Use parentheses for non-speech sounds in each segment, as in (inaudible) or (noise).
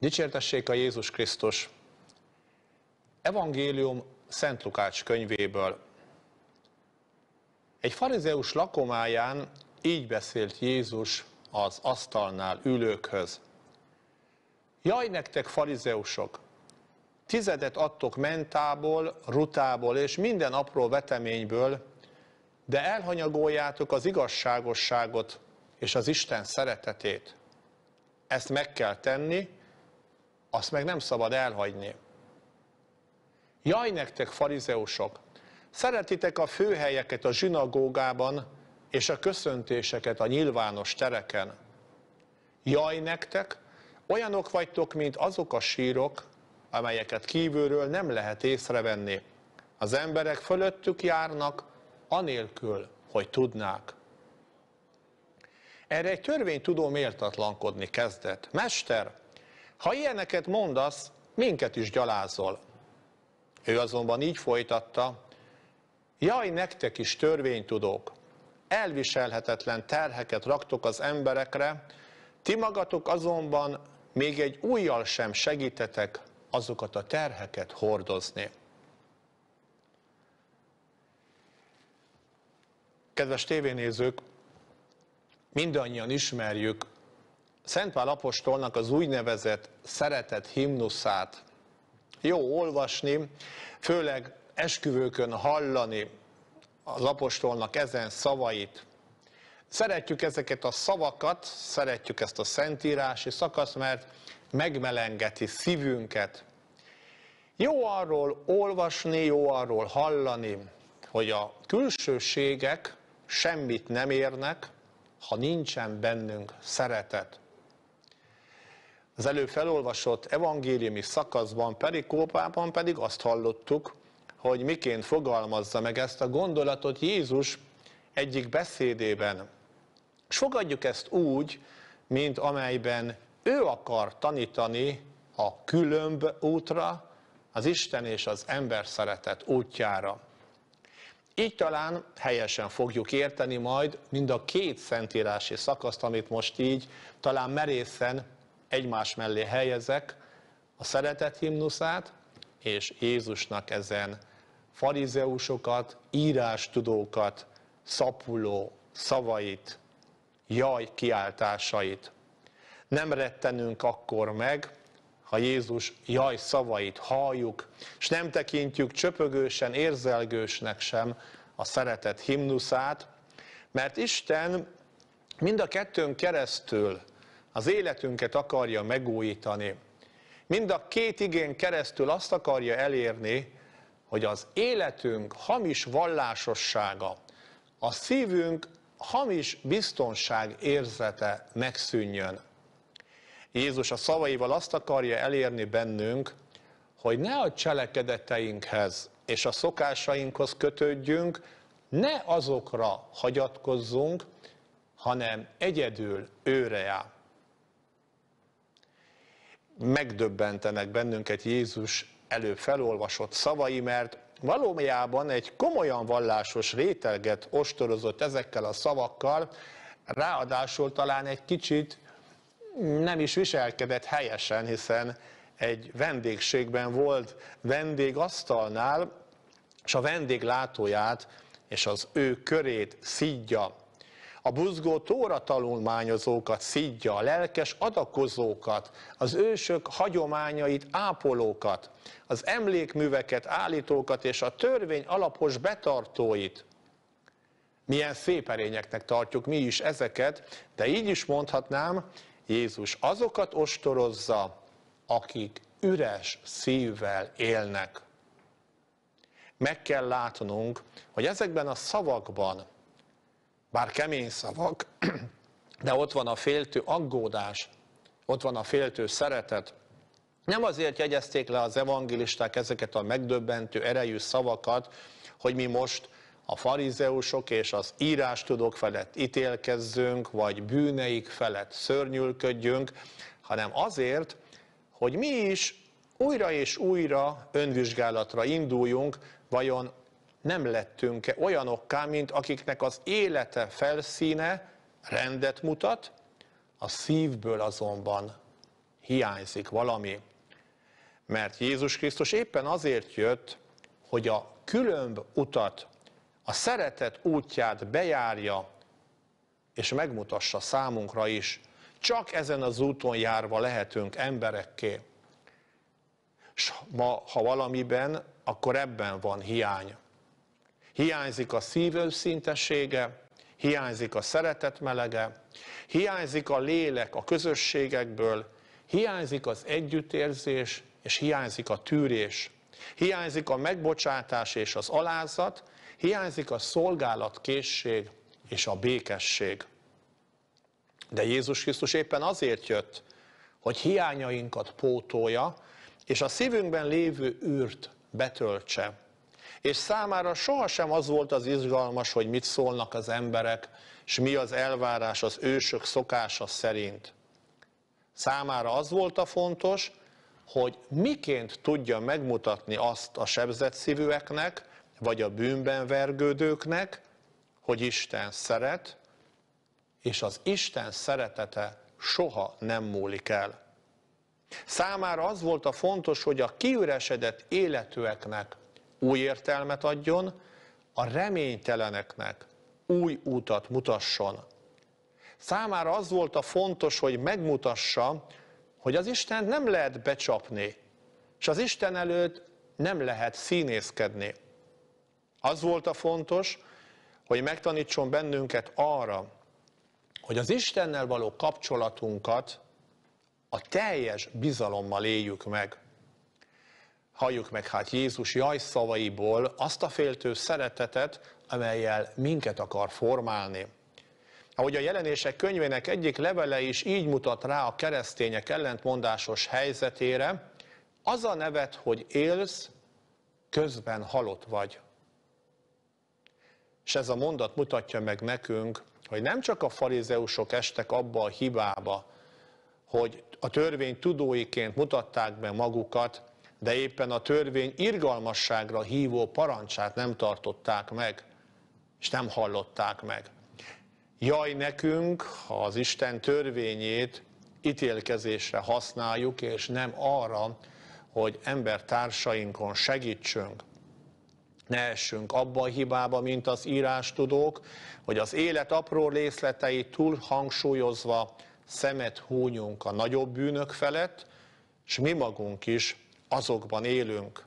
Dicsértessék a Jézus Krisztus! Evangélium Szent Lukács könyvéből. Egy farizeus lakomáján így beszélt Jézus az asztalnál ülőkhöz. Jaj nektek farizeusok! Tizedet adtok mentából, rutából és minden apró veteményből, de elhanyagoljátok az igazságosságot és az Isten szeretetét. Ezt meg kell tenni, azt meg nem szabad elhagyni. Jaj nektek, farizeusok! Szeretitek a főhelyeket a zsinagógában, és a köszöntéseket a nyilvános tereken. Jaj nektek, olyanok vagytok, mint azok a sírok, amelyeket kívülről nem lehet észrevenni. Az emberek fölöttük járnak, anélkül, hogy tudnák. Erre egy törvénytudó méltatlankodni kezdett. Mester, ha ilyeneket mondasz, minket is gyalázol. Ő azonban így folytatta, jaj nektek is törvénytudók, elviselhetetlen terheket raktok az emberekre, ti magatok azonban még egy újjal sem segítetek azokat a terheket hordozni. Kedves tévénézők, mindannyian ismerjük Szentpál apostolnak az úgynevezett szeretet himnuszát jó olvasni, főleg esküvőkön hallani az apostolnak ezen szavait. Szeretjük ezeket a szavakat, szeretjük ezt a szentírási szakaszt, mert megmelengeti szívünket. Jó arról olvasni, jó arról hallani, hogy a külsőségek semmit nem érnek, ha nincsen bennünk szeretet. Az előbb felolvasott evangéliumi szakaszban, perikópában pedig azt hallottuk, hogy miként fogalmazza meg ezt a gondolatot Jézus egyik beszédében. Sogadjuk ezt úgy, mint amelyben ő akar tanítani a különb útra, az Isten és az ember szeretet útjára. Így talán helyesen fogjuk érteni majd mind a két szentírási szakaszt, amit most így talán merészen egymás mellé helyezek a szeretet himnuszát, és Jézusnak ezen farizeusokat, írástudókat szapuló szavait, jaj kiáltásait. Nem rettenünk akkor meg, ha Jézus jaj szavait halljuk, és nem tekintjük csöpögősen, érzelgősnek sem a szeretet himnuszát, mert Isten mind a kettőn keresztül az életünket akarja megújítani. Mind a két igén keresztül azt akarja elérni, hogy az életünk hamis vallásossága, a szívünk hamis biztonság érzete megszűnjön. Jézus a szavaival azt akarja elérni bennünk, hogy ne a cselekedeteinkhez és a szokásainkhoz kötődjünk, ne azokra hagyatkozzunk, hanem egyedül őre jár megdöbbentenek bennünket Jézus előbb felolvasott szavai, mert valójában egy komolyan vallásos réteget ostorozott ezekkel a szavakkal, ráadásul talán egy kicsit nem is viselkedett helyesen, hiszen egy vendégségben volt vendégasztalnál, és a vendég látóját és az ő körét szídja a buzgó tóra tanulmányozókat szidja, a lelkes adakozókat, az ősök hagyományait ápolókat, az emlékműveket állítókat és a törvény alapos betartóit. Milyen szép erényeknek tartjuk mi is ezeket, de így is mondhatnám, Jézus azokat ostorozza, akik üres szívvel élnek. Meg kell látnunk, hogy ezekben a szavakban, bár kemény szavak, (clears throat) de ott van a féltő aggódás, ott van a féltő szeretet. Nem azért jegyezték le az evangélisták ezeket a megdöbbentő erejű szavakat, hogy mi most a farizeusok és az írástudók felett ítélkezzünk, vagy bűneik felett szörnyülködjünk, hanem azért, hogy mi is újra és újra önvizsgálatra induljunk, vajon nem lettünk-e olyanokká, mint akiknek az élete felszíne rendet mutat, a szívből azonban hiányzik valami. Mert Jézus Krisztus éppen azért jött, hogy a különb utat, a szeretet útját bejárja, és megmutassa számunkra is, csak ezen az úton járva lehetünk emberekké. és ma, ha valamiben, akkor ebben van hiány hiányzik a szív őszintessége, hiányzik a szeretet melege, hiányzik a lélek a közösségekből, hiányzik az együttérzés, és hiányzik a tűrés. Hiányzik a megbocsátás és az alázat, hiányzik a szolgálatkészség és a békesség. De Jézus Krisztus éppen azért jött, hogy hiányainkat pótolja, és a szívünkben lévő űrt betöltse és számára sohasem az volt az izgalmas, hogy mit szólnak az emberek, és mi az elvárás az ősök szokása szerint. Számára az volt a fontos, hogy miként tudja megmutatni azt a sebzett szívűeknek, vagy a bűnben vergődőknek, hogy Isten szeret, és az Isten szeretete soha nem múlik el. Számára az volt a fontos, hogy a kiüresedett életűeknek új értelmet adjon, a reményteleneknek új útat mutasson. Számára az volt a fontos, hogy megmutassa, hogy az Isten nem lehet becsapni, és az Isten előtt nem lehet színészkedni. Az volt a fontos, hogy megtanítson bennünket arra, hogy az Istennel való kapcsolatunkat a teljes bizalommal éljük meg. Halljuk meg hát Jézus jaj szavaiból azt a féltő szeretetet, amelyel minket akar formálni. Ahogy a jelenések könyvének egyik levele is így mutat rá a keresztények ellentmondásos helyzetére, az a nevet, hogy élsz, közben halott vagy. És ez a mondat mutatja meg nekünk, hogy nem csak a farizeusok estek abba a hibába, hogy a törvény tudóiként mutatták be magukat, de éppen a törvény irgalmasságra hívó parancsát nem tartották meg, és nem hallották meg. Jaj nekünk, ha az Isten törvényét ítélkezésre használjuk, és nem arra, hogy embertársainkon segítsünk. Ne essünk abba a hibába, mint az írástudók, hogy az élet apró részleteit túl hangsúlyozva szemet húnyunk a nagyobb bűnök felett, és mi magunk is azokban élünk.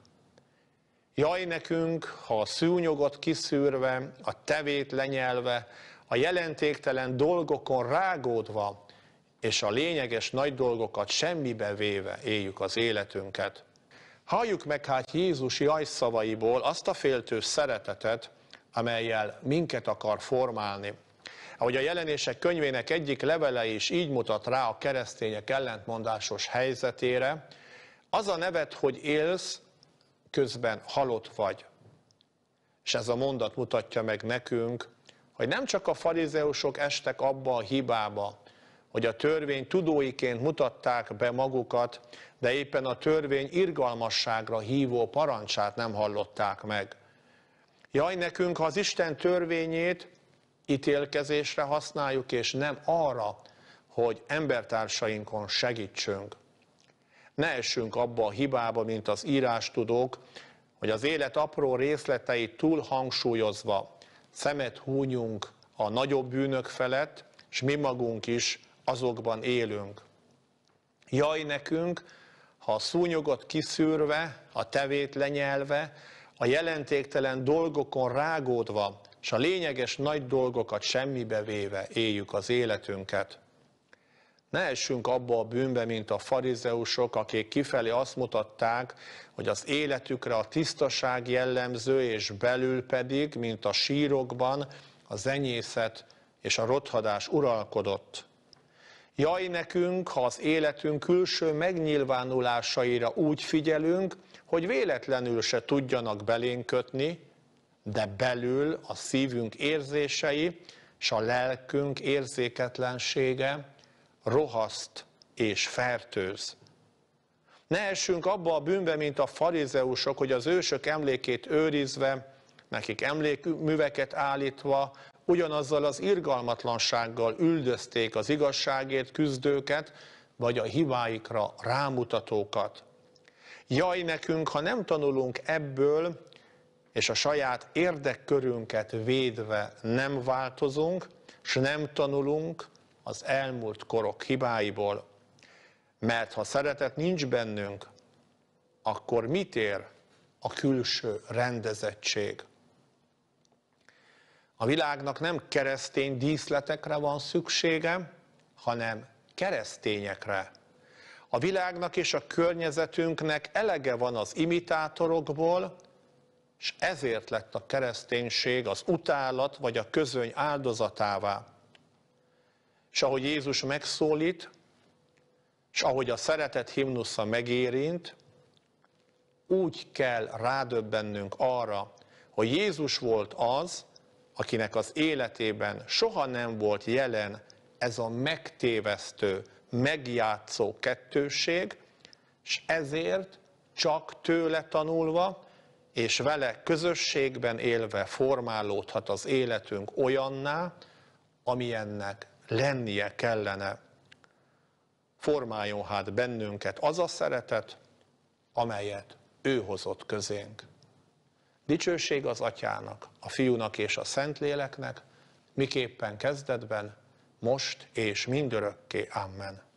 Jaj nekünk, ha a szúnyogot kiszűrve, a tevét lenyelve, a jelentéktelen dolgokon rágódva, és a lényeges nagy dolgokat semmibe véve éljük az életünket. Halljuk meg hát Jézus jaj szavaiból azt a féltő szeretetet, amelyel minket akar formálni. Ahogy a jelenések könyvének egyik levele is így mutat rá a keresztények ellentmondásos helyzetére, az a neved, hogy élsz, közben halott vagy. És ez a mondat mutatja meg nekünk, hogy nem csak a farizeusok estek abba a hibába, hogy a törvény tudóiként mutatták be magukat, de éppen a törvény irgalmasságra hívó parancsát nem hallották meg. Jaj nekünk, ha az Isten törvényét ítélkezésre használjuk, és nem arra, hogy embertársainkon segítsünk ne essünk abba a hibába, mint az írástudók, hogy az élet apró részleteit túl hangsúlyozva szemet húnyunk a nagyobb bűnök felett, és mi magunk is azokban élünk. Jaj nekünk, ha a szúnyogot kiszűrve, a tevét lenyelve, a jelentéktelen dolgokon rágódva, és a lényeges nagy dolgokat semmibe véve éljük az életünket. Ne essünk abba a bűnbe, mint a farizeusok, akik kifelé azt mutatták, hogy az életükre a tisztaság jellemző, és belül pedig, mint a sírokban, a zenyészet és a rothadás uralkodott. Jaj nekünk, ha az életünk külső megnyilvánulásaira úgy figyelünk, hogy véletlenül se tudjanak belénkötni, de belül a szívünk érzései és a lelkünk érzéketlensége rohaszt és fertőz. Ne essünk abba a bűnbe, mint a farizeusok, hogy az ősök emlékét őrizve, nekik emlékműveket állítva, ugyanazzal az irgalmatlansággal üldözték az igazságért küzdőket, vagy a hibáikra rámutatókat. Jaj nekünk, ha nem tanulunk ebből, és a saját érdekkörünket védve nem változunk, és nem tanulunk, az elmúlt korok hibáiból, mert ha szeretet nincs bennünk, akkor mit ér a külső rendezettség? A világnak nem keresztény díszletekre van szüksége, hanem keresztényekre. A világnak és a környezetünknek elege van az imitátorokból, és ezért lett a kereszténység az utálat vagy a közöny áldozatává és ahogy Jézus megszólít, és ahogy a szeretet himnusza megérint, úgy kell rádöbbennünk arra, hogy Jézus volt az, akinek az életében soha nem volt jelen ez a megtévesztő, megjátszó kettőség, és ezért csak tőle tanulva és vele közösségben élve formálódhat az életünk olyanná, amilyennek lennie kellene. Formáljon hát bennünket az a szeretet, amelyet ő hozott közénk. Dicsőség az atyának, a fiúnak és a szentléleknek, miképpen kezdetben, most és mindörökké. Amen.